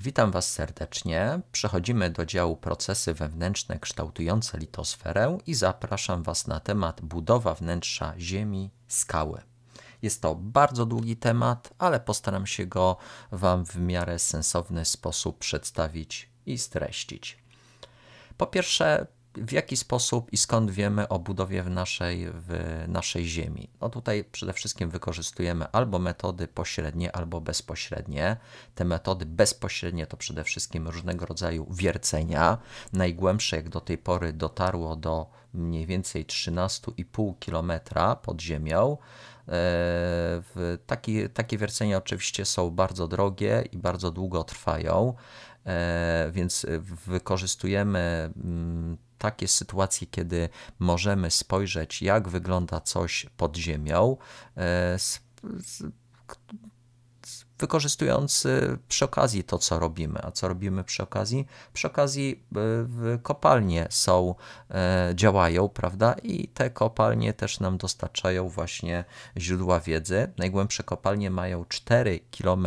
Witam Was serdecznie. Przechodzimy do działu procesy wewnętrzne kształtujące litosferę i zapraszam Was na temat budowa wnętrza Ziemi, skały. Jest to bardzo długi temat, ale postaram się go Wam w miarę sensowny sposób przedstawić i streścić. Po pierwsze, w jaki sposób i skąd wiemy o budowie w naszej, w naszej Ziemi? No tutaj przede wszystkim wykorzystujemy albo metody pośrednie, albo bezpośrednie. Te metody bezpośrednie to przede wszystkim różnego rodzaju wiercenia. Najgłębsze jak do tej pory dotarło do mniej więcej 13,5 km pod ziemią. E, taki, takie wiercenia oczywiście są bardzo drogie i bardzo długo trwają. E, więc wykorzystujemy mm, takie sytuacje, kiedy możemy spojrzeć, jak wygląda coś pod ziemią, e, wykorzystując y, przy okazji to, co robimy. A co robimy przy okazji? Przy okazji y, kopalnie są, e, działają, prawda? I te kopalnie też nam dostarczają właśnie źródła wiedzy. Najgłębsze kopalnie mają 4 km,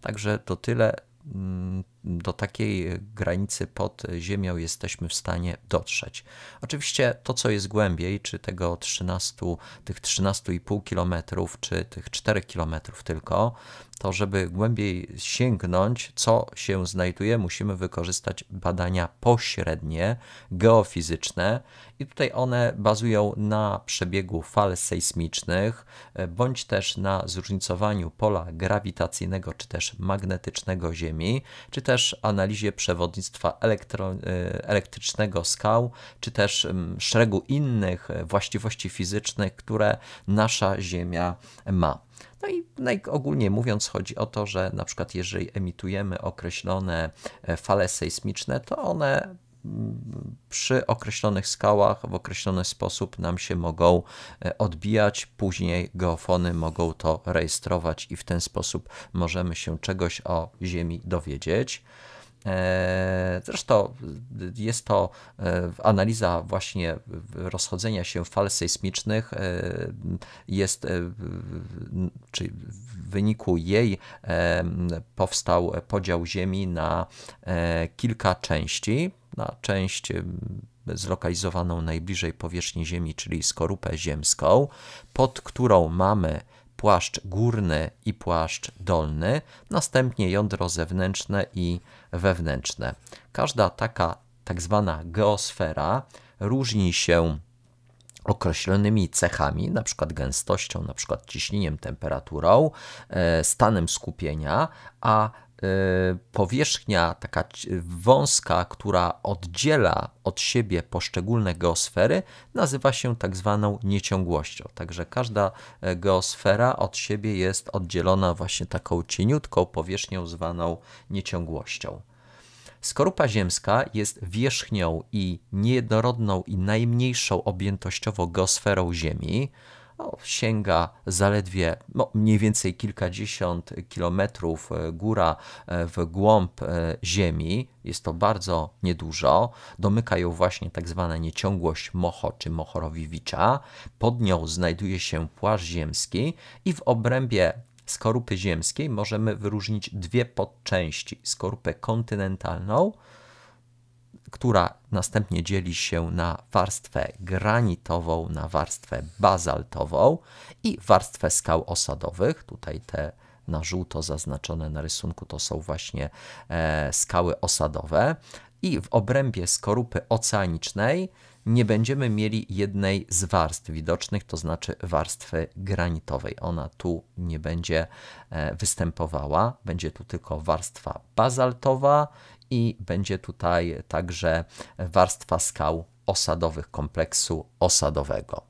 także to tyle mm, do takiej granicy pod ziemią jesteśmy w stanie dotrzeć. Oczywiście to, co jest głębiej, czy tego 13, tych 13,5 km, czy tych 4 km tylko, to żeby głębiej sięgnąć, co się znajduje, musimy wykorzystać badania pośrednie, geofizyczne, i tutaj one bazują na przebiegu fal sejsmicznych, bądź też na zróżnicowaniu pola grawitacyjnego, czy też magnetycznego Ziemi, czy też też analizie przewodnictwa elektro, y, elektrycznego skał, czy też szeregu innych y, właściwości fizycznych, które nasza Ziemia ma. No i najogólniej mówiąc, chodzi o to, że na przykład jeżeli emitujemy określone y, fale sejsmiczne, to one przy określonych skałach w określony sposób nam się mogą e, odbijać, później geofony mogą to rejestrować i w ten sposób możemy się czegoś o Ziemi dowiedzieć. E, zresztą e, jest to analiza właśnie rozchodzenia się fal sejsmicznych. Jest, czy w wyniku jej powstał podział Ziemi na kilka części na część zlokalizowaną najbliżej powierzchni Ziemi, czyli skorupę ziemską, pod którą mamy płaszcz górny i płaszcz dolny, następnie jądro zewnętrzne i wewnętrzne. Każda taka tak zwana geosfera różni się określonymi cechami, na przykład gęstością, na przykład ciśnieniem, temperaturą, e, stanem skupienia, a Y, powierzchnia taka wąska, która oddziela od siebie poszczególne geosfery, nazywa się tak zwaną nieciągłością. Także każda e, geosfera od siebie jest oddzielona właśnie taką cieniutką powierzchnią zwaną nieciągłością. Skorupa ziemska jest wierzchnią i niejednorodną i najmniejszą objętościowo geosferą Ziemi no, sięga zaledwie no, mniej więcej kilkadziesiąt kilometrów e, góra e, w głąb e, ziemi. Jest to bardzo niedużo. Domyka ją właśnie tak zwana nieciągłość Moho czy Mohorowicza. Pod nią znajduje się płaszcz ziemski i w obrębie skorupy ziemskiej możemy wyróżnić dwie podczęści: skorupę kontynentalną która następnie dzieli się na warstwę granitową, na warstwę bazaltową i warstwę skał osadowych. Tutaj te na żółto zaznaczone na rysunku to są właśnie e, skały osadowe. I w obrębie skorupy oceanicznej nie będziemy mieli jednej z warstw widocznych, to znaczy warstwy granitowej. Ona tu nie będzie e, występowała, będzie tu tylko warstwa bazaltowa i będzie tutaj także warstwa skał osadowych kompleksu osadowego.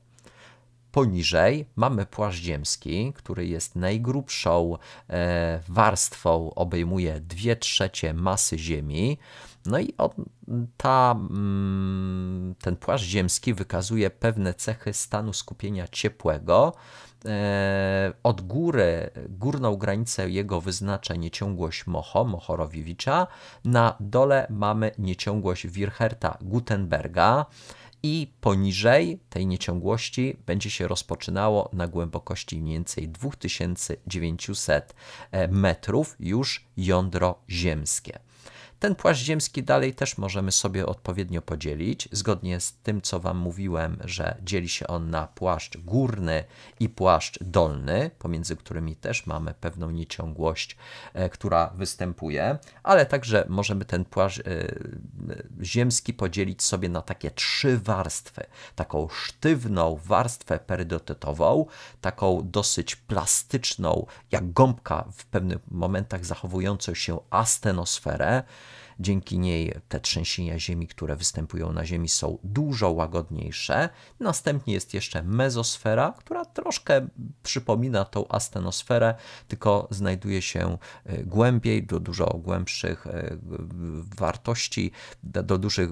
Poniżej mamy płaszcz ziemski, który jest najgrubszą e, warstwą, obejmuje 2 trzecie masy Ziemi. No i on, ta, mm, ten płaszcz ziemski wykazuje pewne cechy stanu skupienia ciepłego. E, od góry, górną granicę jego wyznacza nieciągłość Moho, Mohorowiewicza. Na dole mamy nieciągłość wirherta Gutenberga i poniżej tej nieciągłości będzie się rozpoczynało na głębokości mniej więcej 2900 e, metrów już jądro ziemskie. Ten płaszcz ziemski dalej też możemy sobie odpowiednio podzielić, zgodnie z tym, co Wam mówiłem, że dzieli się on na płaszcz górny i płaszcz dolny, pomiędzy którymi też mamy pewną nieciągłość, e, która występuje, ale także możemy ten płaszcz e, e, ziemski podzielić sobie na takie trzy warstwy. Taką sztywną warstwę perydotetową, taką dosyć plastyczną, jak gąbka w pewnych momentach zachowującą się astenosferę, Dzięki niej te trzęsienia ziemi, które występują na Ziemi, są dużo łagodniejsze. Następnie jest jeszcze mezosfera, która troszkę przypomina tą astenosferę, tylko znajduje się e, głębiej, do dużo głębszych e, wartości, do, dużych,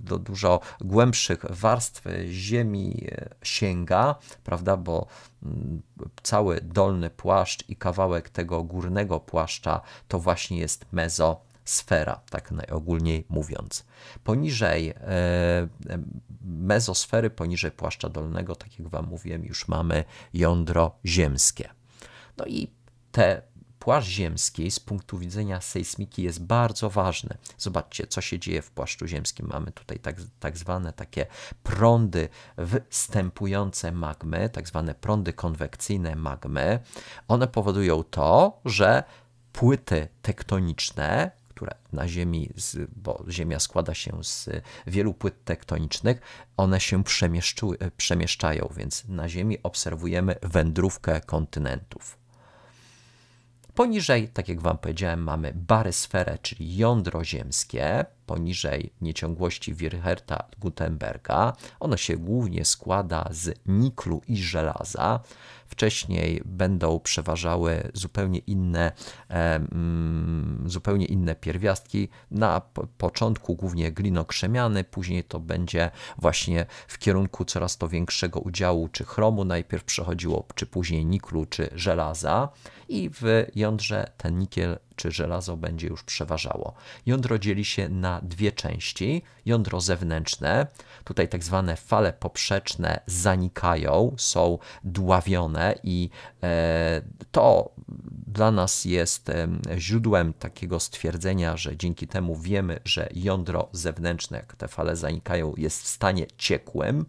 do dużo głębszych warstw Ziemi e, sięga, prawda? Bo mm, cały dolny płaszcz i kawałek tego górnego płaszcza to właśnie jest mezo sfera, tak najogólniej mówiąc. Poniżej e, mezosfery, poniżej płaszcza dolnego, tak jak Wam mówiłem, już mamy jądro ziemskie. No i te płaszcz ziemski z punktu widzenia sejsmiki jest bardzo ważny. Zobaczcie, co się dzieje w płaszczu ziemskim. Mamy tutaj tak, tak zwane takie prądy występujące magmy, tak zwane prądy konwekcyjne magmy. One powodują to, że płyty tektoniczne które na Ziemi, bo Ziemia składa się z wielu płyt tektonicznych, one się e, przemieszczają, więc na Ziemi obserwujemy wędrówkę kontynentów. Poniżej, tak jak Wam powiedziałem, mamy barysferę, czyli jądro ziemskie, poniżej nieciągłości Wirherta Gutenberga. Ono się głównie składa z niklu i żelaza. Wcześniej będą przeważały zupełnie inne, e, mm, zupełnie inne pierwiastki. Na początku głównie glinokrzemiany, później to będzie właśnie w kierunku coraz to większego udziału czy chromu najpierw przechodziło, czy później niklu, czy żelaza. I w jądrze ten nikiel czy żelazo będzie już przeważało. Jądro dzieli się na dwie części. Jądro zewnętrzne, tutaj tak zwane fale poprzeczne zanikają, są dławione i e, to dla nas jest źródłem takiego stwierdzenia, że dzięki temu wiemy, że jądro zewnętrzne, jak te fale zanikają, jest w stanie ciekłym.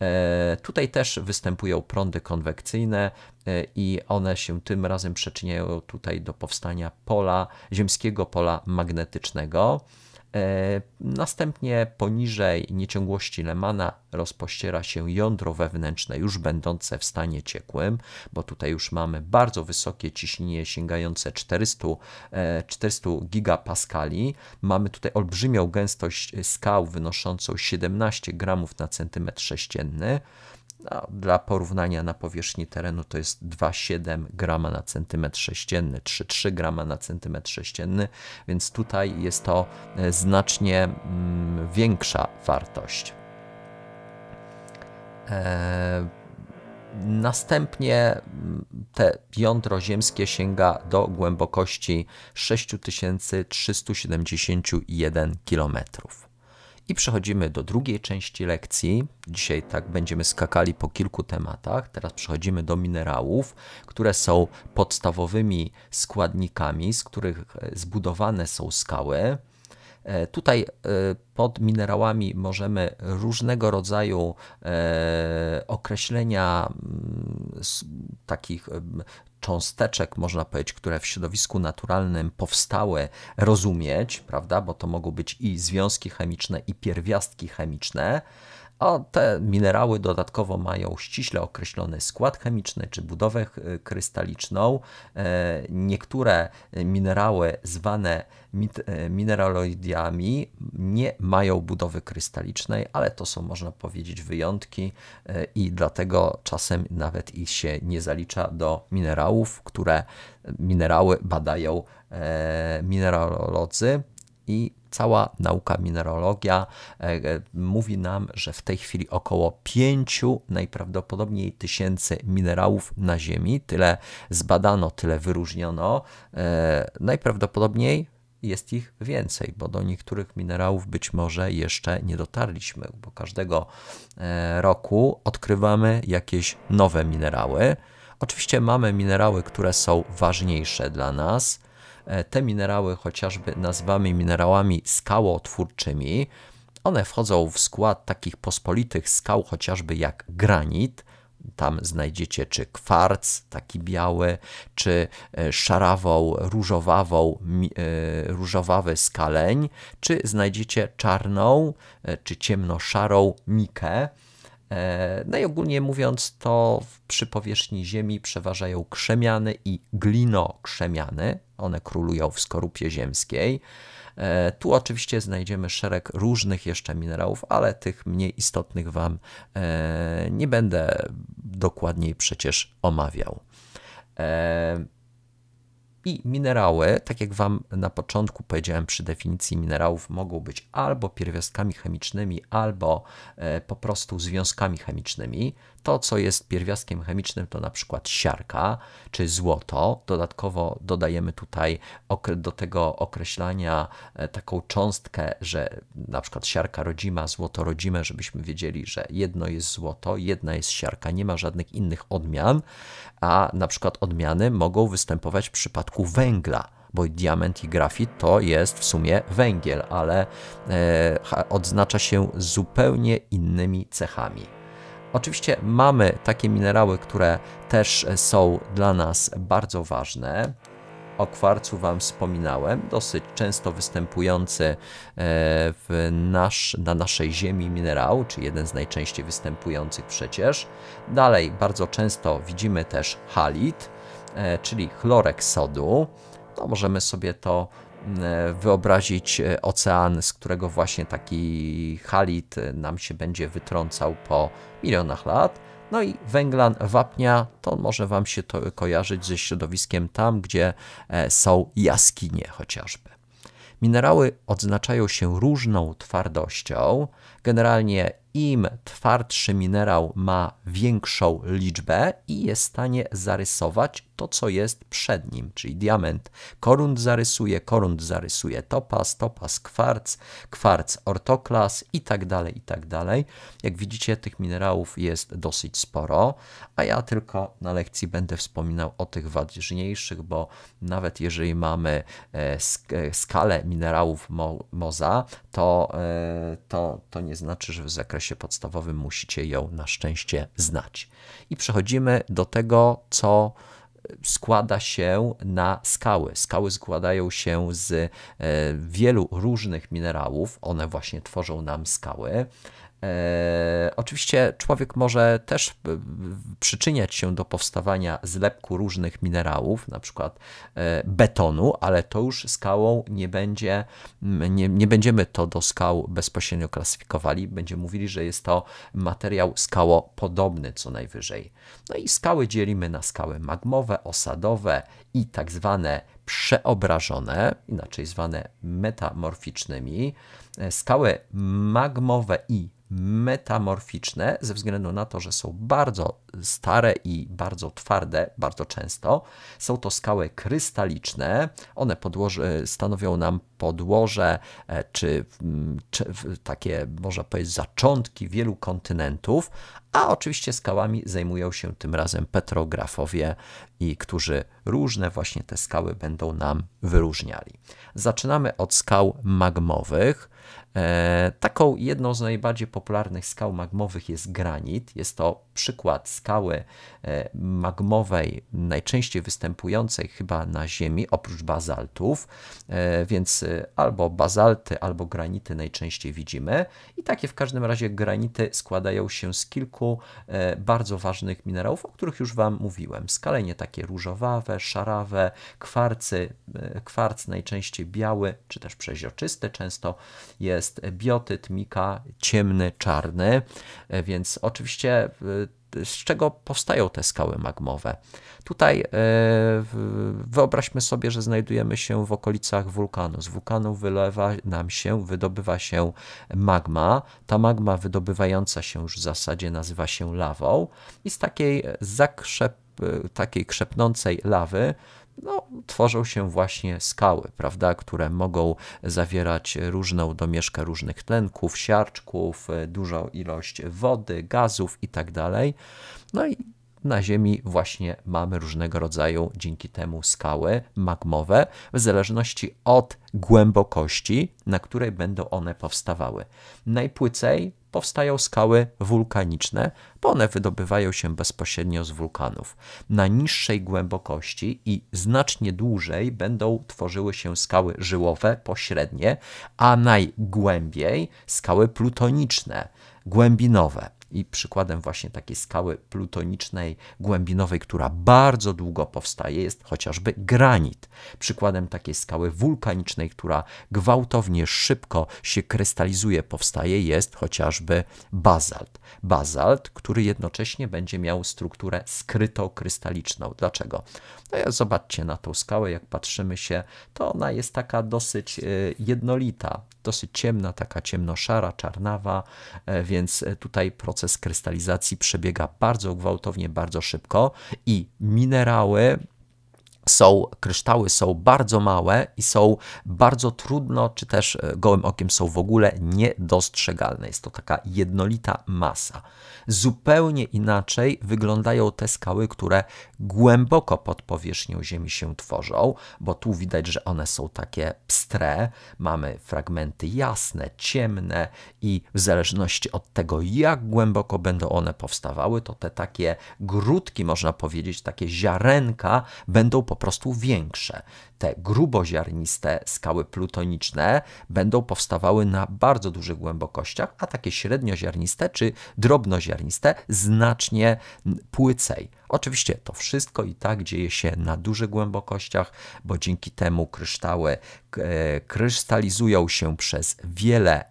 E, tutaj też występują prądy konwekcyjne, E, i one się tym razem przyczyniają tutaj do powstania pola, ziemskiego pola magnetycznego. E, następnie poniżej nieciągłości Lemana rozpościera się jądro wewnętrzne, już będące w stanie ciekłym, bo tutaj już mamy bardzo wysokie ciśnienie sięgające 400, 400 e, gigapaskali. Mamy tutaj olbrzymią gęstość skał wynoszącą 17 gramów na centymetr sześcienny. No, dla porównania na powierzchni terenu to jest 2,7 g na centymetr sześcienny, 3,3 g na centymetr sześcienny, więc tutaj jest to e, znacznie mm, większa wartość. E, następnie mm, te jądro ziemskie sięga do głębokości 6371 kilometrów. I przechodzimy do drugiej części lekcji. Dzisiaj tak będziemy skakali po kilku tematach. Teraz przechodzimy do minerałów, które są podstawowymi składnikami, z których e, zbudowane są skały. E, tutaj e, pod minerałami możemy różnego rodzaju określenia takich cząsteczek, można powiedzieć, które w środowisku naturalnym powstałe, rozumieć, prawda? Bo to mogą być i związki chemiczne, i pierwiastki chemiczne a te minerały dodatkowo mają ściśle określony skład chemiczny czy budowę krystaliczną. E, niektóre minerały zwane e, mineraloidiami nie mają budowy krystalicznej, ale to są można powiedzieć wyjątki e, i dlatego czasem nawet ich się nie zalicza do minerałów, które minerały badają mineralolodzy i cała nauka mineralogia e, e, mówi nam, że w tej chwili około 5 najprawdopodobniej tysięcy minerałów na Ziemi. Tyle zbadano, tyle wyróżniono. E, najprawdopodobniej jest ich więcej, bo do niektórych minerałów być może jeszcze nie dotarliśmy, bo każdego roku odkrywamy jakieś nowe minerały. Oczywiście mamy minerały, które są ważniejsze dla nas E, te minerały chociażby nazwamy minerałami skałotwórczymi. One wchodzą w skład takich pospolitych skał, chociażby jak granit. Tam znajdziecie czy kwarc, taki biały, czy e, szarawą, różowawą, e, różowawy skaleń, czy znajdziecie czarną, czy ciemnoszarą mikę. No i mówiąc, to przy powierzchni Ziemi przeważają krzemiany i glino-krzemiany, one królują w skorupie ziemskiej. E, tu oczywiście znajdziemy szereg różnych jeszcze minerałów, ale tych mniej istotnych Wam e, nie będę dokładniej przecież omawiał. E, I minerały, tak jak Wam na początku powiedziałem przy definicji minerałów, mogą być albo pierwiastkami chemicznymi, albo po prostu związkami chemicznymi. To, co jest pierwiastkiem chemicznym, to na przykład siarka czy złoto. Dodatkowo dodajemy tutaj do tego określania e, taką cząstkę, że na przykład siarka rodzima, złoto rodzime, żebyśmy wiedzieli, że jedno jest złoto, jedna jest siarka, nie ma żadnych innych odmian, a na przykład odmiany mogą występować w przypadku węgla bo diament i grafit to jest w sumie węgiel, ale e, odznacza się zupełnie innymi cechami. Oczywiście mamy takie minerały, które też e, są dla nas bardzo ważne. O kwarcu Wam wspominałem, dosyć często występujący e, w nasz, na naszej Ziemi minerał, czy jeden z najczęściej występujących przecież. Dalej bardzo często widzimy też halit, e, czyli chlorek sodu. No możemy sobie to E, wyobrazić e, ocean, z którego właśnie taki halit e, nam się będzie wytrącał po milionach lat. No i węglan wapnia, to może Wam się to kojarzyć ze środowiskiem tam, gdzie są jaskinie chociażby. Minerały odznaczają się różną twardością, Generalnie im twardszy minerał ma większą liczbę i jest w stanie zarysować to, co jest przed nim, czyli diament. Korund zarysuje, korund zarysuje topaz, topaz kwarc, kwarc ortoklas i tak dalej, i tak dalej. Jak widzicie, tych minerałów jest dosyć sporo, a ja tylko na lekcji będę wspominał o tych ważniejszych, bo nawet jeżeli mamy e, e, skalę minerałów mo moza, to, e, to, to nie znaczy, że w zakresie podstawowym musicie ją na szczęście znać. I przechodzimy do tego, co e, składa się na skały. Skały składają się z e, wielu różnych minerałów, one właśnie tworzą nam skały. E, oczywiście człowiek może też e, przyczyniać się do powstawania zlepku różnych minerałów, na przykład e, betonu, ale to już skałą nie będzie, nie, nie będziemy to do skał bezpośrednio klasyfikowali, będziemy mówili, że jest to materiał skałopodobny co najwyżej. No i skały dzielimy na skały magmowe, osadowe i tak zwane przeobrażone, inaczej zwane metamorficznymi. E, skały magmowe i metamorficzne ze względu na to, że są bardzo stare i bardzo twarde, bardzo często. Są to skały krystaliczne, one podłoże, stanowią nam podłoże, e, czy, mm, czy takie, można powiedzieć, zaczątki wielu kontynentów, a oczywiście skałami zajmują się tym razem petrografowie, i którzy różne właśnie te skały będą nam wyróżniali. Zaczynamy od skał magmowych. E, taką jedną z najbardziej popularnych skał magmowych jest granit. Jest to przykład skały e, magmowej, najczęściej występującej chyba na Ziemi, oprócz bazaltów, e, więc albo bazalty, albo granity najczęściej widzimy. I takie w każdym razie granity składają się z kilku bardzo ważnych minerałów, o których już Wam mówiłem. Skalenie takie różowawe, szarawe, kwarcy, kwarc najczęściej biały, czy też przeźroczysty często jest jest biotyt mika ciemny, czarny, e, więc oczywiście e, z czego powstają te skały magmowe. Tutaj e, wyobraźmy sobie, że znajdujemy się w okolicach wulkanu. Z wulkanu wylewa nam się, wydobywa się magma. Ta magma wydobywająca się już w zasadzie nazywa się lawą i z takiej zakrzep takiej krzepnącej lawy no, tworzą się właśnie skały, prawda, które mogą zawierać różną domieszkę różnych tlenków, siarczków, e, dużą ilość wody, gazów itd. Tak no i na Ziemi właśnie mamy różnego rodzaju dzięki temu skały magmowe, w zależności od głębokości, na której będą one powstawały. Najpłycej powstają skały wulkaniczne, bo one wydobywają się bezpośrednio z wulkanów. Na niższej głębokości i znacznie dłużej będą tworzyły się skały żyłowe pośrednie, a najgłębiej skały plutoniczne, głębinowe i przykładem właśnie takiej skały plutonicznej, głębinowej, która bardzo długo powstaje, jest chociażby granit. Przykładem takiej skały wulkanicznej, która gwałtownie szybko się krystalizuje, powstaje, jest chociażby bazalt. Bazalt, który jednocześnie będzie miał strukturę skryto-krystaliczną. Dlaczego? No ja zobaczcie na tą skałę, jak patrzymy się, to ona jest taka dosyć e, jednolita, dosyć ciemna, taka ciemnoszara, czarnawa, e, więc e, tutaj proces proces krystalizacji przebiega bardzo gwałtownie, bardzo szybko i minerały są, kryształy są bardzo małe i są bardzo trudno, czy też e, gołym okiem są w ogóle niedostrzegalne. Jest to taka jednolita masa. Zupełnie inaczej wyglądają te skały, które głęboko pod powierzchnią Ziemi się tworzą, bo tu widać, że one są takie pstre. Mamy fragmenty jasne, ciemne i w zależności od tego, jak głęboko będą one powstawały, to te takie grudki, można powiedzieć, takie ziarenka, będą po prostu większe. Te gruboziarniste skały plutoniczne będą powstawały na bardzo dużych głębokościach, a takie średnioziarniste czy drobnoziarniste znacznie płycej. Oczywiście to wszystko i tak dzieje się na dużych głębokościach, bo dzięki temu kryształy e, krystalizują się przez wiele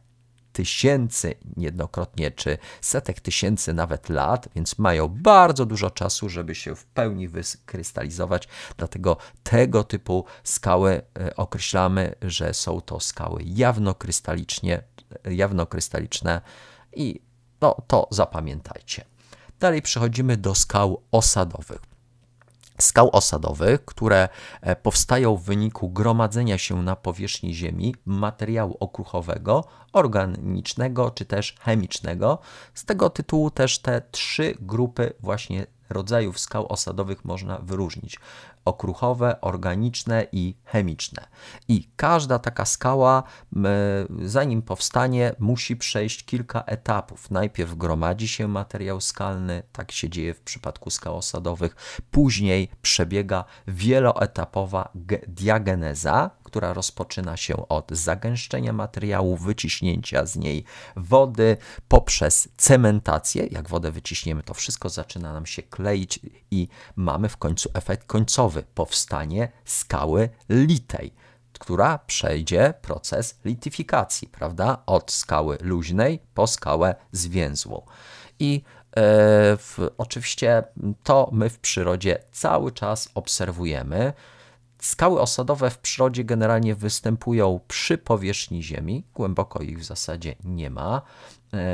tysięcy niejednokrotnie, czy setek tysięcy nawet lat, więc mają bardzo dużo czasu, żeby się w pełni wykrystalizować. Dlatego tego typu skały e, określamy, że są to skały jawnokrystalicznie, e, jawnokrystaliczne i no, to zapamiętajcie. Dalej przechodzimy do skał osadowych skał osadowych, które e, powstają w wyniku gromadzenia się na powierzchni Ziemi materiału okruchowego, organicznego czy też chemicznego. Z tego tytułu też te trzy grupy właśnie rodzajów skał osadowych można wyróżnić: okruchowe, organiczne i chemiczne. I każda taka skała, zanim powstanie, musi przejść kilka etapów. Najpierw gromadzi się materiał skalny, tak się dzieje w przypadku skał osadowych, później przebiega wieloetapowa diageneza, która rozpoczyna się od zagęszczenia materiału, wyciśnięcia z niej wody poprzez cementację. Jak wodę wyciśniemy, to wszystko zaczyna nam się kleić i mamy w końcu efekt końcowy powstanie skały litej która przejdzie proces lityfikacji, prawda? Od skały luźnej po skałę zwięzłą. I e, w, oczywiście to my w przyrodzie cały czas obserwujemy. Skały osadowe w przyrodzie generalnie występują przy powierzchni Ziemi, głęboko ich w zasadzie nie ma. E,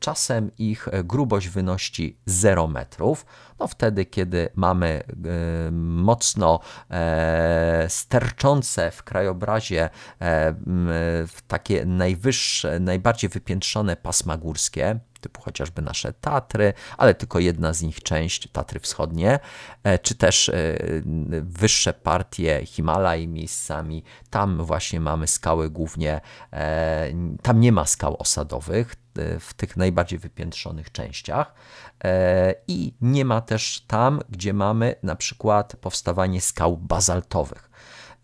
czasem ich grubość wynosi 0 metrów. No wtedy, kiedy mamy e, mocno e, sterczące w krajobrazie takie najwyższe, najbardziej wypiętrzone pasma górskie, typu chociażby nasze Tatry, ale tylko jedna z nich część, Tatry Wschodnie, e, czy też e, wyższe partie Himalaj miejscami. Tam właśnie mamy skały głównie, e, tam nie ma skał osadowych, w tych najbardziej wypiętrzonych częściach. I nie ma też tam, gdzie mamy na przykład powstawanie skał bazaltowych.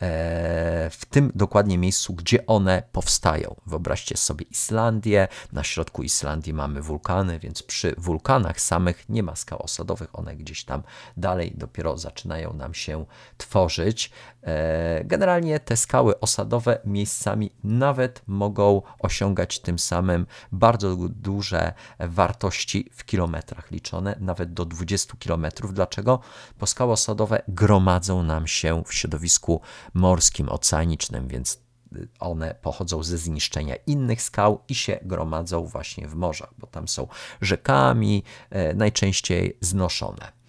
E, w tym dokładnie miejscu, gdzie one powstają. Wyobraźcie sobie Islandię. Na środku Islandii mamy wulkany, więc przy wulkanach samych nie ma skał osadowych. One gdzieś tam dalej dopiero zaczynają nam się tworzyć. E, generalnie te skały osadowe miejscami nawet mogą osiągać tym samym bardzo duże wartości w kilometrach liczone, nawet do 20 kilometrów. Dlaczego? Bo skały osadowe gromadzą nam się w środowisku morskim, oceanicznym, więc y, one pochodzą ze zniszczenia innych skał i się gromadzą właśnie w morzach, bo tam są rzekami e, najczęściej znoszone.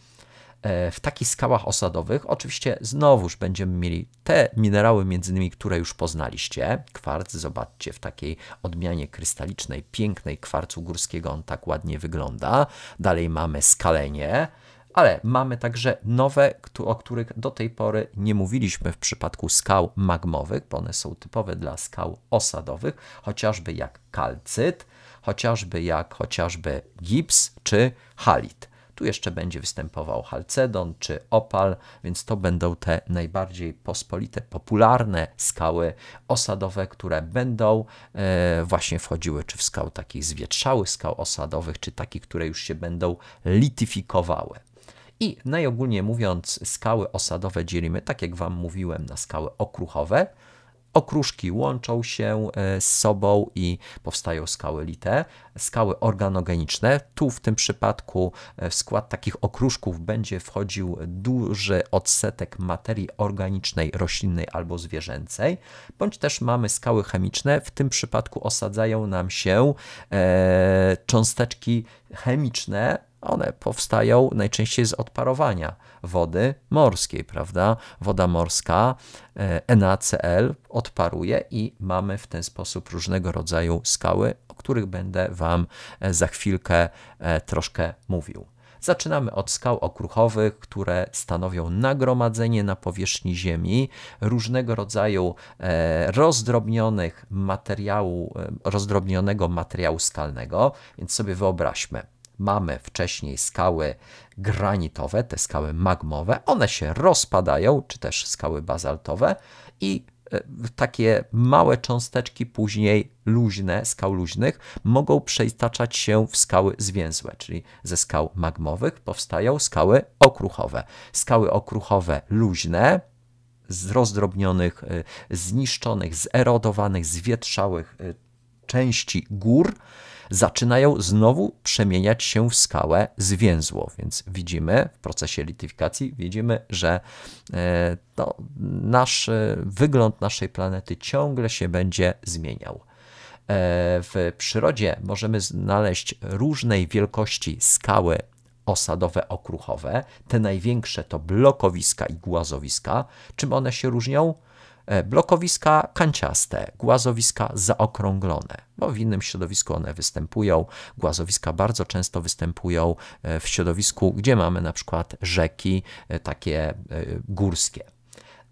E, w takich skałach osadowych, oczywiście znowuż będziemy mieli te minerały, między innymi, które już poznaliście. Kwarc, zobaczcie, w takiej odmianie krystalicznej, pięknej kwarcu górskiego, on tak ładnie wygląda. Dalej mamy skalenie, ale mamy także nowe, o których do tej pory nie mówiliśmy w przypadku skał magmowych, bo one są typowe dla skał osadowych, chociażby jak kalcyt, chociażby jak chociażby gips czy halit. Tu jeszcze będzie występował Halcedon czy Opal, więc to będą te najbardziej pospolite, popularne skały osadowe, które będą e, właśnie wchodziły czy w skał takich zwietrzałych skał osadowych, czy takich, które już się będą lityfikowały. I najogólniej mówiąc, skały osadowe dzielimy, tak jak Wam mówiłem, na skały okruchowe, Okruszki łączą się e, z sobą i powstają skały lite, skały organogeniczne. Tu w tym przypadku e, w skład takich okruszków będzie wchodził duży odsetek materii organicznej, roślinnej albo zwierzęcej, bądź też mamy skały chemiczne. W tym przypadku osadzają nam się e, cząsteczki chemiczne one powstają najczęściej z odparowania wody morskiej, prawda? Woda morska e, NaCl odparuje i mamy w ten sposób różnego rodzaju skały, o których będę Wam e, za chwilkę e, troszkę mówił. Zaczynamy od skał okruchowych, które stanowią nagromadzenie na powierzchni Ziemi różnego rodzaju rozdrobnionych materiału, rozdrobnionego materiału skalnego, więc sobie wyobraźmy mamy wcześniej skały granitowe, te skały magmowe, one się rozpadają, czy też skały bazaltowe i e, takie małe cząsteczki później luźne, skał luźnych, mogą przetaczać się w skały zwięzłe, czyli ze skał magmowych powstają skały okruchowe. Skały okruchowe luźne, z rozdrobnionych, e, zniszczonych, zerodowanych, zwietrzałych e, części gór zaczynają znowu przemieniać się w skałę zwięzło. Więc widzimy w procesie lityfikacji, widzimy, że e, to nasz e, wygląd naszej planety ciągle się będzie zmieniał. E, w przyrodzie możemy znaleźć różnej wielkości skały osadowe okruchowe. Te największe to blokowiska i głazowiska. Czym one się różnią? E, blokowiska kanciaste, głazowiska zaokrąglone, bo w innym środowisku one występują. Głazowiska bardzo często występują e, w środowisku, gdzie mamy na przykład rzeki e, takie górskie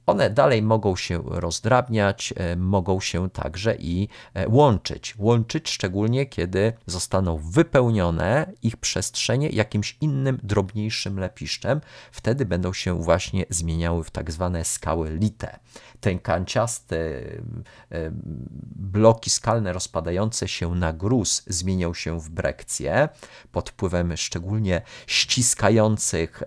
one dalej mogą się rozdrabniać, e, mogą się także i e, łączyć. Łączyć szczególnie, kiedy zostaną wypełnione ich przestrzenie jakimś innym, drobniejszym lepiszczem. Wtedy będą się właśnie zmieniały w tak zwane skały lite. kanciasty e, bloki skalne rozpadające się na gruz zmienią się w brekcje pod wpływem szczególnie ściskających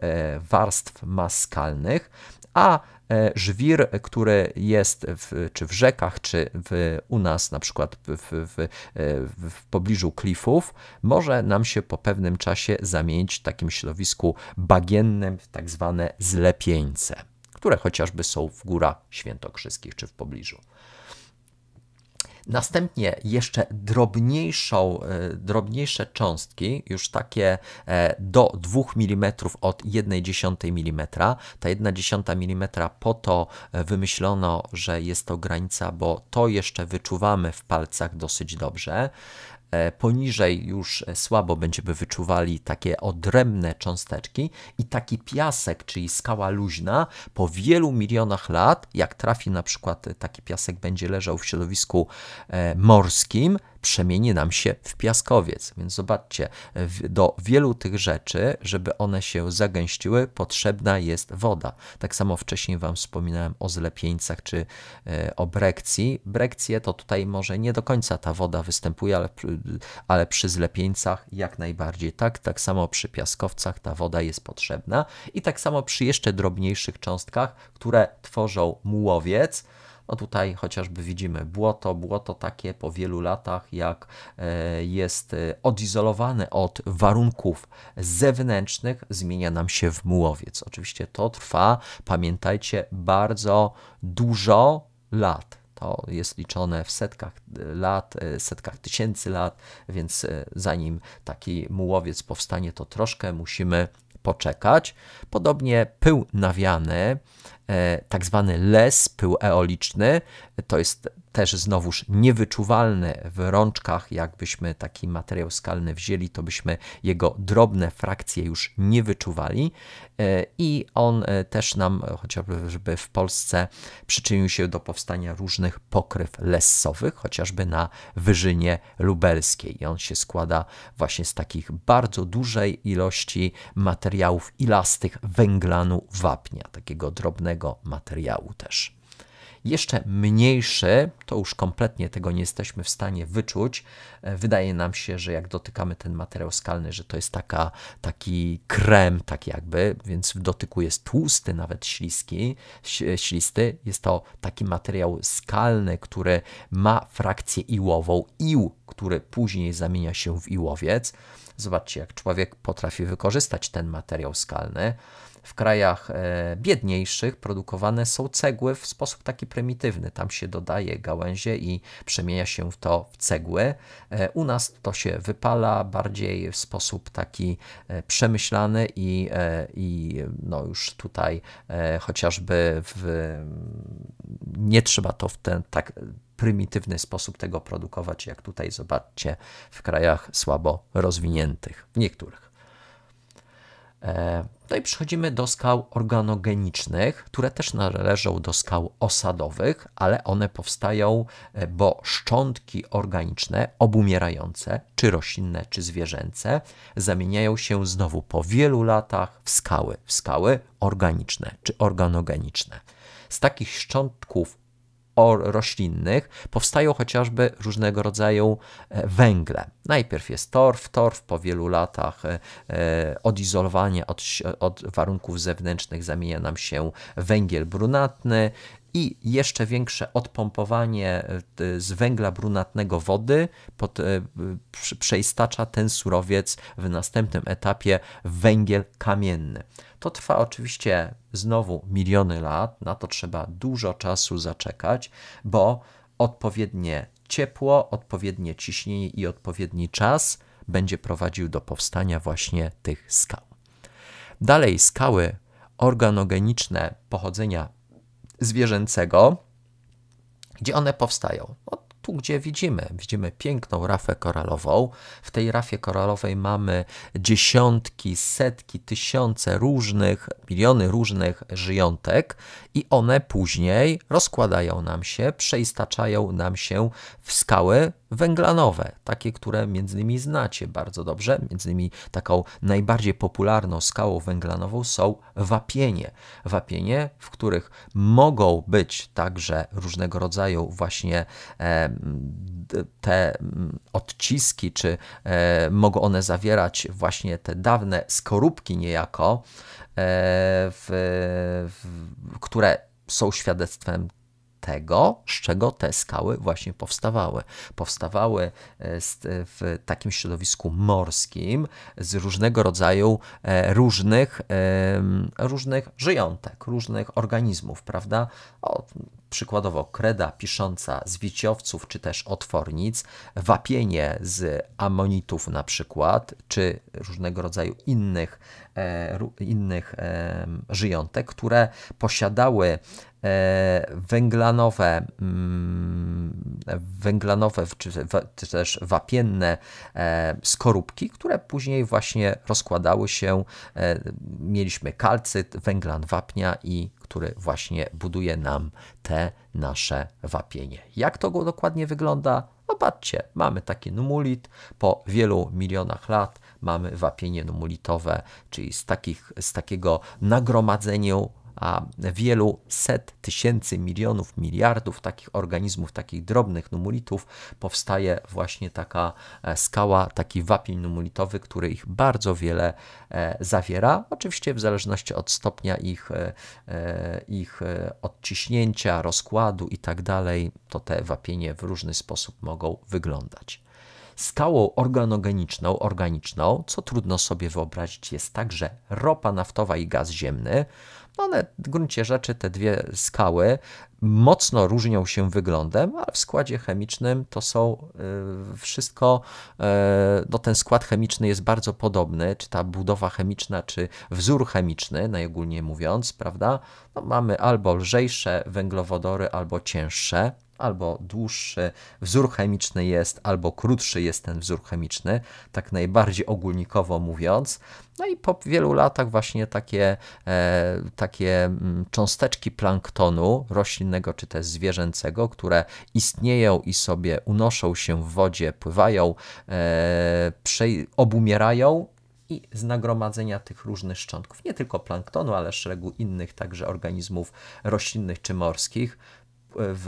warstw mas skalnych, a E, żwir, który jest w, czy w rzekach, czy w, u nas na przykład w, e, w, w pobliżu klifów, może nam się po pewnym czasie zamienić w takim środowisku bagiennym w tak zwane zlepieńce, które chociażby są w górach świętokrzyskich czy w pobliżu. Następnie jeszcze drobniejszą, e, drobniejsze cząstki, już takie e, do 2 mm od 1,1 mm. Ta 1,1 mm po to e, wymyślono, że jest to granica, bo to jeszcze wyczuwamy w palcach dosyć dobrze. E, poniżej już e, słabo będziemy wyczuwali takie odrębne cząsteczki i taki piasek, czyli skała luźna, po wielu milionach lat, jak trafi na przykład e, taki piasek będzie leżał w środowisku morskim, przemieni nam się w piaskowiec. Więc zobaczcie, do wielu tych rzeczy, żeby one się zagęściły, potrzebna jest woda. Tak samo wcześniej Wam wspominałem o zlepieńcach czy e, o brekcji. Brekcje to tutaj może nie do końca ta woda występuje, ale, ale przy zlepieńcach jak najbardziej tak. Tak samo przy piaskowcach ta woda jest potrzebna i tak samo przy jeszcze drobniejszych cząstkach, które tworzą mułowiec. No tutaj chociażby widzimy błoto, błoto takie po wielu latach, jak e, jest e, odizolowane od warunków zewnętrznych, zmienia nam się w mułowiec. Oczywiście to trwa, pamiętajcie, bardzo dużo lat to jest liczone w setkach e, lat, setkach tysięcy lat, więc zanim taki mułowiec powstanie, to troszkę musimy poczekać. Podobnie pył nawiany E, tak zwany les, pył eoliczny. To jest też znowuż niewyczuwalny w rączkach, jakbyśmy taki materiał skalny wzięli, to byśmy jego drobne frakcje już nie wyczuwali e, i on e, też nam chociażby w Polsce przyczynił się do powstania różnych pokryw lessowych, chociażby na Wyżynie Lubelskiej. I on się składa właśnie z takich bardzo dużej ilości materiałów ilastych węglanu wapnia, takiego drobnego materiału też. Jeszcze mniejszy, to już kompletnie tego nie jesteśmy w stanie wyczuć. E, wydaje nam się, że jak dotykamy ten materiał skalny, że to jest taka, taki krem, tak jakby, więc w dotyku jest tłusty, nawet śliski, ślisty. Jest to taki materiał skalny, który ma frakcję iłową, ił, który później zamienia się w iłowiec. Zobaczcie, jak człowiek potrafi wykorzystać ten materiał skalny w krajach e, biedniejszych produkowane są cegły w sposób taki prymitywny. Tam się dodaje gałęzie i przemienia się to w cegły. E, u nas to się wypala bardziej w sposób taki e, przemyślany i, i no już tutaj chociażby w, nie trzeba to w ten tak prymitywny sposób tego produkować, jak tutaj zobaczcie w krajach słabo rozwiniętych, w niektórych. E, no i przechodzimy do skał organogenicznych, które też należą do skał osadowych, ale one powstają, e, bo szczątki organiczne, obumierające, czy roślinne, czy zwierzęce, zamieniają się znowu po wielu latach w skały, w skały organiczne, czy organogeniczne. Z takich szczątków roślinnych powstają chociażby różnego rodzaju e, węgle. Najpierw jest torf, torf po wielu latach e, e, odizolowania od, od warunków zewnętrznych zamienia nam się węgiel brunatny, i jeszcze większe odpompowanie z węgla brunatnego wody pod, przeistacza ten surowiec w następnym etapie węgiel kamienny. To trwa oczywiście znowu miliony lat, na to trzeba dużo czasu zaczekać, bo odpowiednie ciepło, odpowiednie ciśnienie i odpowiedni czas będzie prowadził do powstania właśnie tych skał. Dalej skały organogeniczne pochodzenia zwierzęcego, gdzie one powstają? tu gdzie widzimy. Widzimy piękną rafę koralową. W tej rafie koralowej mamy dziesiątki, setki, tysiące różnych, miliony różnych żyjątek i one później rozkładają nam się, przeistaczają nam się w skały, węglanowe, takie, które między innymi znacie bardzo dobrze. Między innymi taką najbardziej popularną skałą węglanową są wapienie. Wapienie, w których mogą być także różnego rodzaju właśnie e, te mm, odciski, czy e, mogą one zawierać właśnie te dawne skorupki niejako, e, w, w, które są świadectwem tego, z czego te skały właśnie powstawały. Powstawały e, w takim środowisku morskim z różnego rodzaju e, różnych, różnych żyjątek, różnych organizmów, prawda? O, przykładowo kreda pisząca z wiciowców czy też otwornic, wapienie z amonitów na przykład, czy różnego rodzaju innych, e, innych e, żyjątek, które posiadały e, węglanowe, mm, węglanowe czy też wapienne e, skorupki, które później właśnie rozkładały się. E, mieliśmy kalcyt, węglan wapnia i który właśnie buduje nam te nasze wapienie. Jak to dokładnie wygląda? Zobaczcie, no mamy taki numulit, po wielu milionach lat mamy wapienie numulitowe, czyli z, takich, z takiego nagromadzenia a wielu set tysięcy, milionów, miliardów takich organizmów, takich drobnych numulitów, powstaje właśnie taka e, skała, taki wapień numulitowy, który ich bardzo wiele e, zawiera. Oczywiście w zależności od stopnia ich, e, ich odciśnięcia, rozkładu i tak dalej, to te wapienie w różny sposób mogą wyglądać. Skałą organogeniczną, organiczną, co trudno sobie wyobrazić, jest także ropa naftowa i gaz ziemny. One no w gruncie rzeczy, te dwie skały, mocno różnią się wyglądem, ale w składzie chemicznym to są e, wszystko, e, no ten skład chemiczny jest bardzo podobny, czy ta budowa chemiczna, czy wzór chemiczny, najogólniej mówiąc, prawda? No mamy albo lżejsze węglowodory, albo cięższe albo dłuższy wzór chemiczny jest, albo krótszy jest ten wzór chemiczny, tak najbardziej ogólnikowo mówiąc. No i po wielu latach właśnie takie, e, takie mm, cząsteczki planktonu roślinnego czy też zwierzęcego, które istnieją i sobie unoszą się w wodzie, pływają, e, prze, obumierają i z nagromadzenia tych różnych szczątków, nie tylko planktonu, ale szeregu innych także organizmów roślinnych czy morskich, w,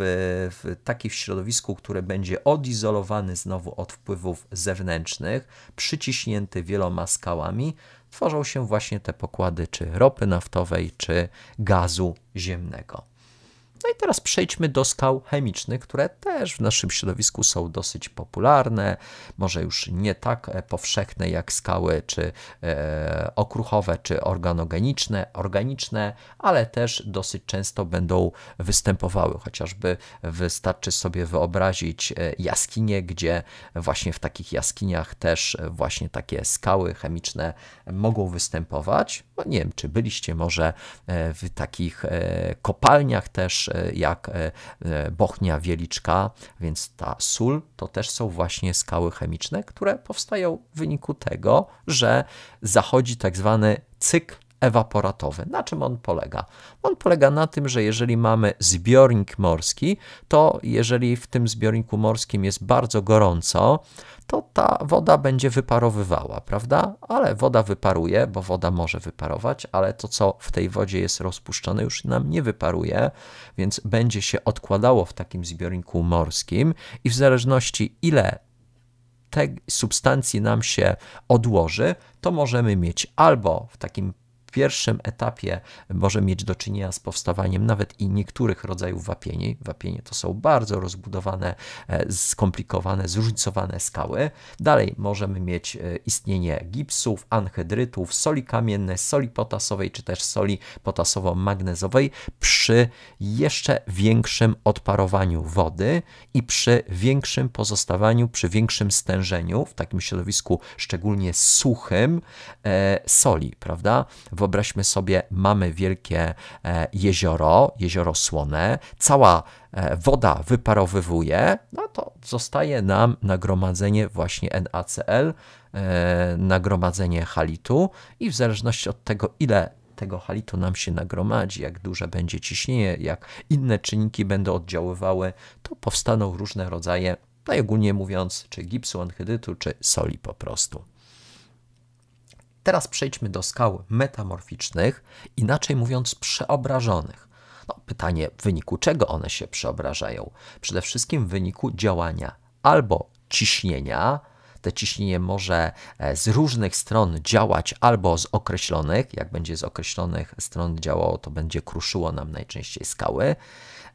w takim środowisku, które będzie odizolowany znowu od wpływów zewnętrznych, przyciśnięty wieloma skałami, tworzą się właśnie te pokłady czy ropy naftowej, czy gazu ziemnego. No i teraz przejdźmy do skał chemicznych, które też w naszym środowisku są dosyć popularne, może już nie tak e, powszechne jak skały czy e, okruchowe, czy organogeniczne, organiczne, ale też dosyć często będą występowały, chociażby wystarczy sobie wyobrazić e, jaskinie, gdzie właśnie w takich jaskiniach też e, właśnie takie skały chemiczne mogą występować. No nie wiem, czy byliście może w takich kopalniach też E, jak e, e, Bochnia Wieliczka, więc ta sól to też są właśnie skały chemiczne, które powstają w wyniku tego, że zachodzi tak zwany cykl ewaporatowy. Na czym on polega? On polega na tym, że jeżeli mamy zbiornik morski, to jeżeli w tym zbiorniku morskim jest bardzo gorąco, to ta woda będzie wyparowywała, prawda? Ale woda wyparuje, bo woda może wyparować, ale to, co w tej wodzie jest rozpuszczone, już nam nie wyparuje, więc będzie się odkładało w takim zbiorniku morskim i w zależności ile tej substancji nam się odłoży, to możemy mieć albo w takim pierwszym etapie możemy mieć do czynienia z powstawaniem nawet i niektórych rodzajów wapieni. Wapienie to są bardzo rozbudowane, e, skomplikowane, zróżnicowane skały. Dalej możemy mieć e, istnienie gipsów, anhydrytów, soli kamiennej, soli potasowej czy też soli potasowo-magnezowej przy jeszcze większym odparowaniu wody i przy większym pozostawaniu, przy większym stężeniu w takim środowisku szczególnie suchym e, soli, prawda? W wyobraźmy sobie, mamy wielkie e, jezioro, jezioro słone, cała e, woda wyparowywuje, no to zostaje nam nagromadzenie właśnie NaCl, e, nagromadzenie halitu i w zależności od tego, ile tego halitu nam się nagromadzi, jak duże będzie ciśnienie, jak inne czynniki będą oddziaływały, to powstaną różne rodzaje, najogólniej no mówiąc, czy gipsu anhydrytu, czy soli po prostu. Teraz przejdźmy do skał metamorficznych, inaczej mówiąc przeobrażonych. No, pytanie, w wyniku czego one się przeobrażają? Przede wszystkim w wyniku działania albo ciśnienia, te ciśnienie może e, z różnych stron działać albo z określonych. Jak będzie z określonych stron działało, to będzie kruszyło nam najczęściej skały.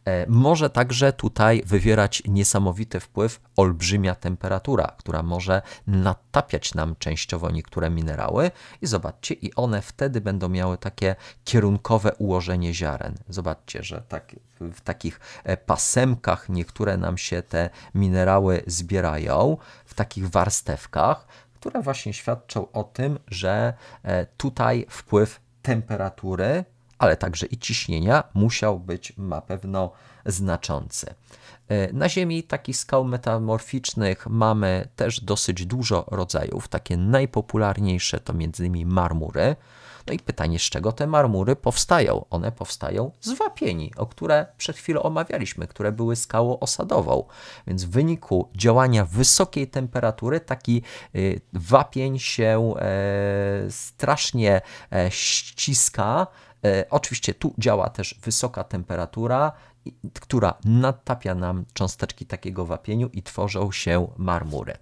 E, może także tutaj wywierać niesamowity wpływ olbrzymia temperatura, która może natapiać nam częściowo niektóre minerały i zobaczcie, i one wtedy będą miały takie kierunkowe ułożenie ziaren. Zobaczcie, że tak, w takich e, pasemkach niektóre nam się te minerały zbierają, w takich warstewkach, które właśnie świadczą o tym, że e, tutaj wpływ temperatury ale także i ciśnienia musiał być na pewno znaczący. E, na Ziemi takich skał metamorficznych mamy też dosyć dużo rodzajów. Takie najpopularniejsze to m.in. marmury. No i pytanie, z czego te marmury powstają? One powstają z wapieni, o które przed chwilą omawialiśmy, które były skałą osadową. Więc w wyniku działania wysokiej temperatury taki y, wapień się e, strasznie e, ściska, E, oczywiście tu działa też wysoka temperatura, która nadtapia nam cząsteczki takiego wapieniu i tworzą się marmury.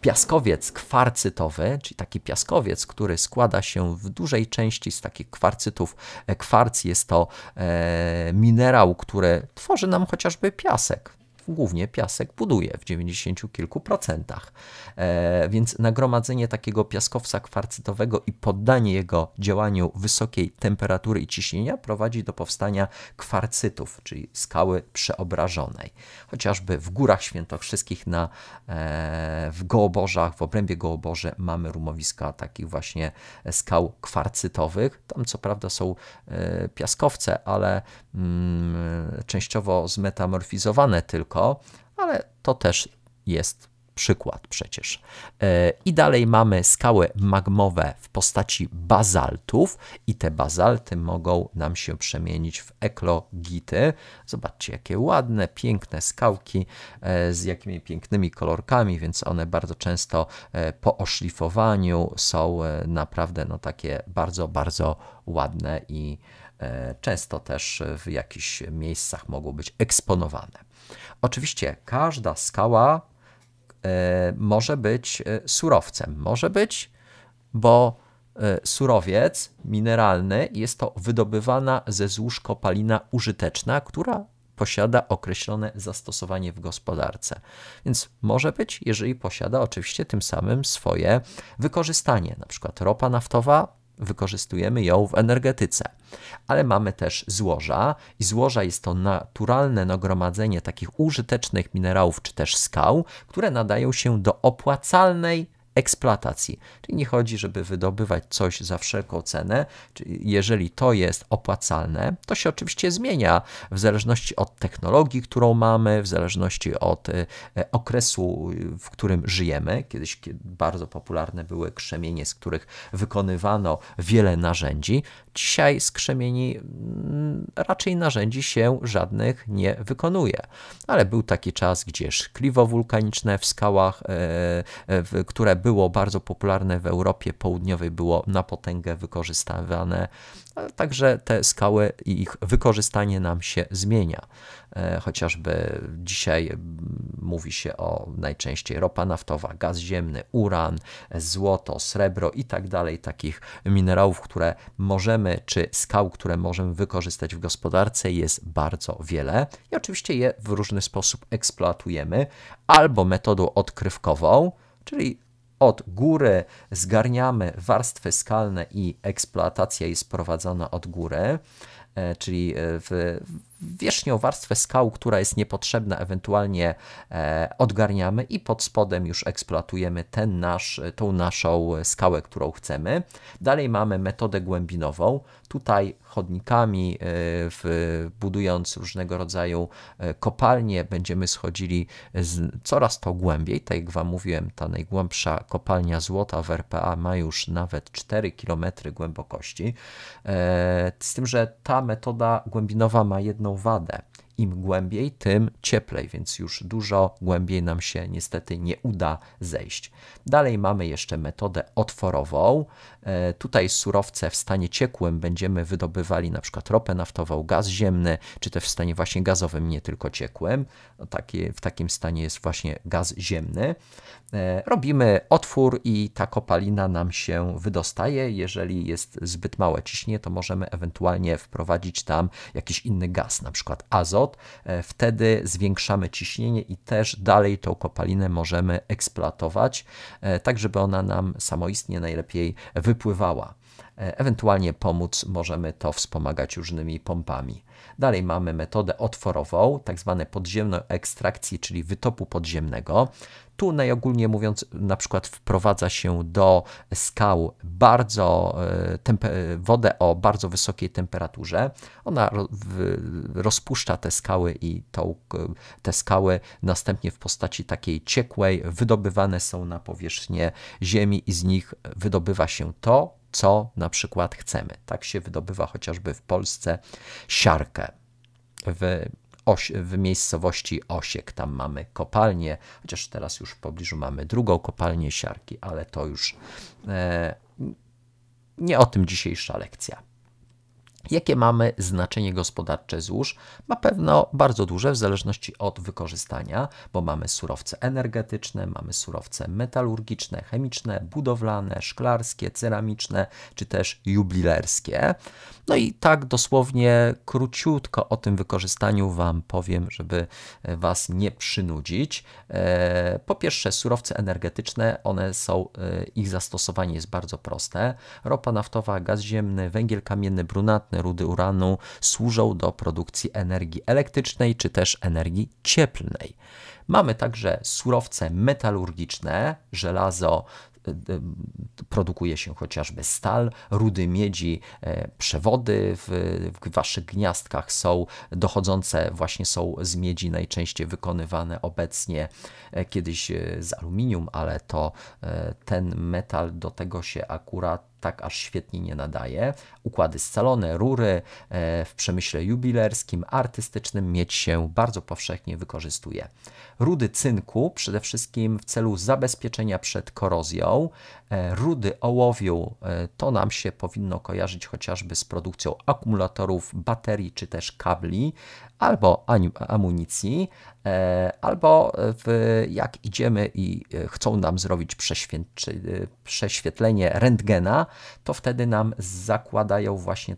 Piaskowiec kwarcytowy, czyli taki piaskowiec, który składa się w dużej części z takich kwarcytów. E, kwarc jest to e, minerał, który tworzy nam chociażby piasek głównie piasek buduje w 90 kilku procentach. E, więc nagromadzenie takiego piaskowca kwarcytowego i poddanie jego działaniu wysokiej temperatury i ciśnienia prowadzi do powstania kwarcytów, czyli skały przeobrażonej. Chociażby w górach świętokrzyskich, na, e, w Gołoborzach, w obrębie Gołoborze mamy rumowiska takich właśnie skał kwarcytowych. Tam co prawda są e, piaskowce, ale mm, częściowo zmetamorfizowane tylko tylko, ale to też jest przykład przecież. E, I dalej mamy skały magmowe w postaci bazaltów i te bazalty mogą nam się przemienić w eklogity. Zobaczcie, jakie ładne, piękne skałki e, z jakimi pięknymi kolorkami, więc one bardzo często e, po oszlifowaniu są naprawdę no, takie bardzo, bardzo ładne i E, często też w jakichś miejscach mogą być eksponowane. Oczywiście każda skała e, może być e, surowcem, może być, bo surowiec mineralny jest to wydobywana ze złóż kopalina użyteczna, która posiada określone zastosowanie w gospodarce. Więc może być, jeżeli posiada oczywiście tym samym swoje wykorzystanie, na przykład ropa naftowa Wykorzystujemy ją w energetyce. Ale mamy też złoża, i złoża jest to naturalne nagromadzenie takich użytecznych minerałów czy też skał, które nadają się do opłacalnej eksploatacji. Czyli nie chodzi, żeby wydobywać coś za wszelką cenę. Czyli jeżeli to jest opłacalne, to się oczywiście zmienia w zależności od technologii, którą mamy, w zależności od e, okresu, w którym żyjemy. Kiedyś bardzo popularne były krzemienie, z których wykonywano wiele narzędzi. Dzisiaj z krzemieni mm, raczej narzędzi się żadnych nie wykonuje. Ale był taki czas, gdzie szkliwo wulkaniczne w skałach, e, e, które były było bardzo popularne w Europie Południowej, było na potęgę wykorzystywane. Także te skały i ich wykorzystanie nam się zmienia. E, chociażby dzisiaj mówi się o najczęściej ropa naftowa, gaz ziemny, uran, złoto, srebro i tak dalej, takich minerałów, które możemy, czy skał, które możemy wykorzystać w gospodarce jest bardzo wiele i oczywiście je w różny sposób eksploatujemy albo metodą odkrywkową, czyli od góry zgarniamy warstwy skalne i eksploatacja jest prowadzona od góry, e, czyli e, w, wierzchnią warstwę skał, która jest niepotrzebna, ewentualnie e, odgarniamy i pod spodem już eksploatujemy ten nasz, e, tą naszą skałę, którą chcemy. Dalej mamy metodę głębinową. Tutaj chodnikami, e, w, budując różnego rodzaju kopalnie, będziemy schodzili coraz to głębiej. Tak jak Wam mówiłem, ta najgłębsza kopalnia złota w RPA ma już nawet 4 km głębokości. Z tym, że ta metoda głębinowa ma jedną wadę. Im głębiej, tym cieplej, więc już dużo głębiej nam się niestety nie uda zejść. Dalej mamy jeszcze metodę otworową. E, tutaj surowce w stanie ciekłym będziemy wydobywali na przykład ropę naftową, gaz ziemny, czy też w stanie właśnie gazowym, nie tylko ciekłym. No, taki, w takim stanie jest właśnie gaz ziemny. E, robimy otwór i ta kopalina nam się wydostaje. Jeżeli jest zbyt małe ciśnienie, to możemy ewentualnie wprowadzić tam jakiś inny gaz, na przykład azot. E, wtedy zwiększamy ciśnienie i też dalej tą kopalinę możemy eksploatować, e, tak żeby ona nam samoistnie najlepiej wypływała. E, ewentualnie pomóc możemy to wspomagać różnymi pompami. Dalej mamy metodę otworową, tak zwane podziemną ekstrakcji, czyli wytopu podziemnego. Tu najogólniej mówiąc, na przykład wprowadza się do skał bardzo e, wodę o bardzo wysokiej temperaturze. Ona rozpuszcza te skały i tą, te skały następnie w postaci takiej ciekłej wydobywane są na powierzchnię ziemi i z nich wydobywa się to, co na przykład chcemy. Tak się wydobywa chociażby w Polsce siarkę. W, oś, w miejscowości Osiek tam mamy kopalnię, chociaż teraz już w pobliżu mamy drugą kopalnię siarki, ale to już e, nie o tym dzisiejsza lekcja. Jakie mamy znaczenie gospodarcze złóż? Ma pewno bardzo duże w zależności od wykorzystania, bo mamy surowce energetyczne, mamy surowce metalurgiczne, chemiczne, budowlane, szklarskie, ceramiczne czy też jubilerskie. No i tak dosłownie króciutko o tym wykorzystaniu Wam powiem, żeby e, Was nie przynudzić. E, po pierwsze, surowce energetyczne, one są, e, ich zastosowanie jest bardzo proste. Ropa naftowa, gaz ziemny, węgiel kamienny, brunat rudy uranu służą do produkcji energii elektrycznej czy też energii cieplnej. Mamy także surowce metalurgiczne, żelazo, y, y, produkuje się chociażby stal, rudy miedzi, e, przewody w, w, waszych gniazdkach są dochodzące, właśnie są z miedzi najczęściej wykonywane obecnie, e, kiedyś e, z aluminium, ale to ten metal do tego się akurat tak aż świetnie nie nadaje. Układy scalone, rury e, w przemyśle jubilerskim, artystycznym mieć się bardzo powszechnie wykorzystuje rudy cynku, przede wszystkim w celu zabezpieczenia przed korozją, e, rudy ołowiu, e, to nam się powinno kojarzyć chociażby z produkcją akumulatorów, baterii czy też kabli, albo amunicji, e, albo w, jak idziemy i chcą nam zrobić prześwietlenie rentgena, to wtedy nam zakładają właśnie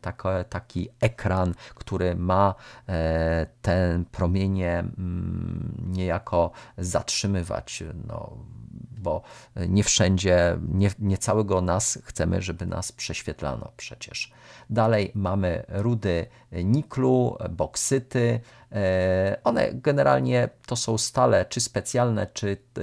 taki ekran, który ma ten promienie mm, niejako zatrzymywać, no, bo nie wszędzie, nie, nie całego nas chcemy, żeby nas prześwietlano przecież. Dalej mamy rudy niklu, boksyty, E, one generalnie to są stale czy specjalne, czy e,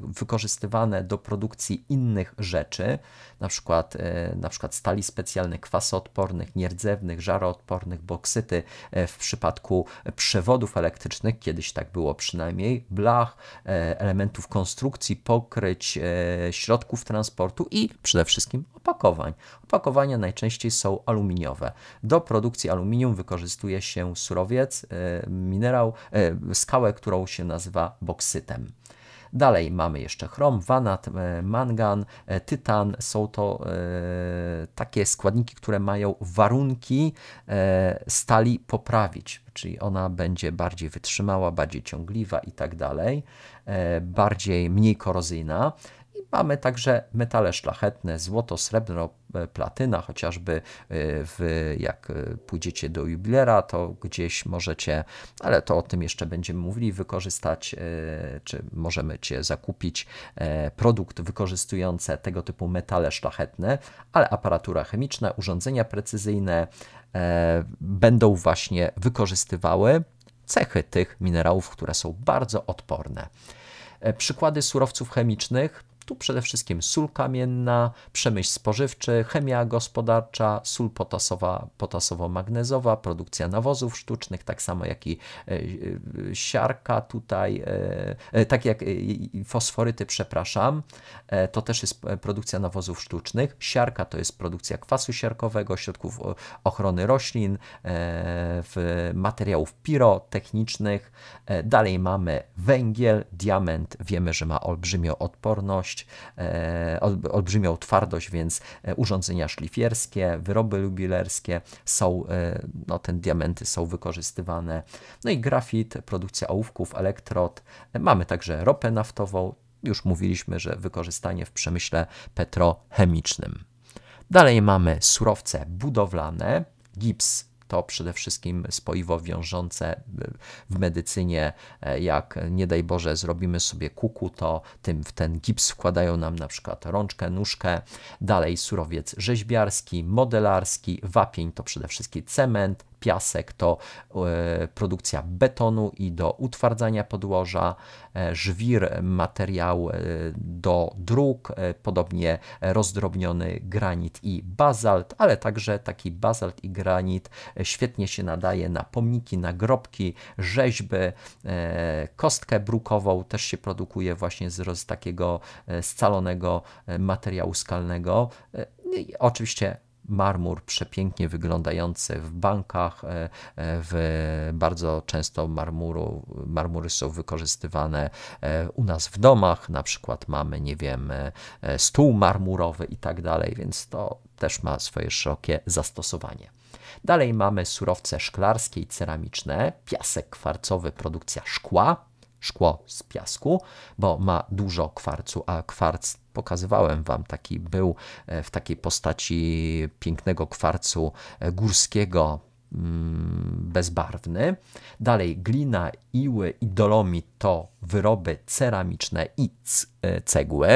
wykorzystywane do produkcji innych rzeczy, na przykład, e, na przykład stali specjalnych kwasoodpornych, nierdzewnych, żaroodpornych, boksyty w przypadku przewodów elektrycznych, kiedyś tak było przynajmniej, blach, elementów konstrukcji, pokryć, środków transportu i przede wszystkim opakowań. Opakowania najczęściej są aluminiowe. Do produkcji aluminium wykorzystuje się surowiec, minerał, e, skałę, którą się nazywa boksytem. Dalej mamy jeszcze chrom, wanat, e, mangan, e, tytan. Są to takie składniki, które mają warunki stali poprawić, czyli ona będzie bardziej wytrzymała, bardziej ciągliwa i tak dalej, bardziej mniej korozyjna. I mamy także metale szlachetne, złoto, srebro, e, platyna, chociażby e, w, jak e, pójdziecie do jubilera, to gdzieś możecie, ale to o tym jeszcze będziemy mówili, wykorzystać, czy możemy cię zakupić produkt wykorzystujący tego typu metale szlachetne, ale aparatura chemiczna, urządzenia precyzyjne będą właśnie wykorzystywały cechy tych minerałów, które są bardzo odporne. Przykłady surowców chemicznych tu przede wszystkim sól kamienna, przemyśl spożywczy, chemia gospodarcza, sól potasowa, potasowo-magnezowa, produkcja nawozów sztucznych, tak samo jak i e, e, siarka tutaj, e, tak jak fosforyty, przepraszam, to też jest produkcja nawozów sztucznych. Siarka to jest produkcja kwasu siarkowego, środków ochrony roślin, w materiałów pirotechnicznych. Dalej mamy węgiel, diament, wiemy, że ma olbrzymią odporność, twardość, e, olbrzymią twardość, więc e, urządzenia szlifierskie, wyroby jubilerskie są, e, no ten diamenty są wykorzystywane. No i grafit, produkcja ołówków, elektrod. Mamy także ropę naftową. Już mówiliśmy, że wykorzystanie w przemyśle petrochemicznym. Dalej mamy surowce budowlane, gips to przede wszystkim spoiwo wiążące w medycynie, e, jak nie daj Boże zrobimy sobie kuku, to tym w ten gips wkładają nam na przykład rączkę, nóżkę, dalej surowiec rzeźbiarski, modelarski, wapień to przede wszystkim cement, piasek to e, produkcja betonu i do utwardzania podłoża, e, żwir materiał e, do dróg, podobnie rozdrobniony granit i bazalt, ale także taki bazalt i granit świetnie się nadaje na pomniki, nagrobki, rzeźby, kostkę brukową też się produkuje właśnie z takiego scalonego materiału skalnego. No I oczywiście marmur przepięknie wyglądający w bankach, e, e, w bardzo często marmuru, marmury są wykorzystywane e, u nas w domach, na przykład mamy, nie wiem, stół marmurowy i tak dalej, więc to też ma swoje szerokie zastosowanie. Dalej mamy surowce szklarskie i ceramiczne, piasek kwarcowy, produkcja szkła, szkło z piasku, bo ma dużo kwarcu, a kwarc pokazywałem Wam, taki był e, w takiej postaci pięknego kwarcu e, górskiego, mm, bezbarwny. Dalej glina, iły i dolomit to wyroby ceramiczne i e, cegły.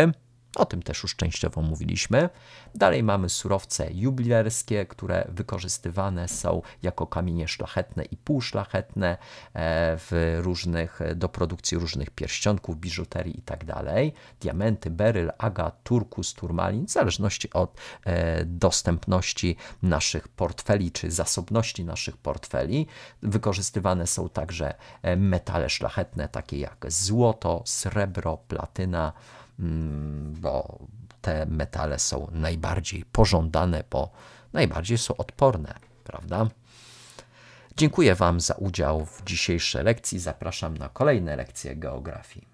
O tym też już częściowo mówiliśmy. Dalej mamy surowce jubilerskie, które wykorzystywane są jako kamienie szlachetne i półszlachetne e, w różnych, do produkcji różnych pierścionków, biżuterii itd. Tak Diamenty, beryl, aga, turkus, turmalin, w zależności od e, dostępności naszych portfeli czy zasobności naszych portfeli. Wykorzystywane są także e, metale szlachetne, takie jak złoto, srebro, platyna, Mm, bo te metale są najbardziej pożądane, bo najbardziej są odporne, prawda? Dziękuję Wam za udział w dzisiejszej lekcji. Zapraszam na kolejne lekcje geografii.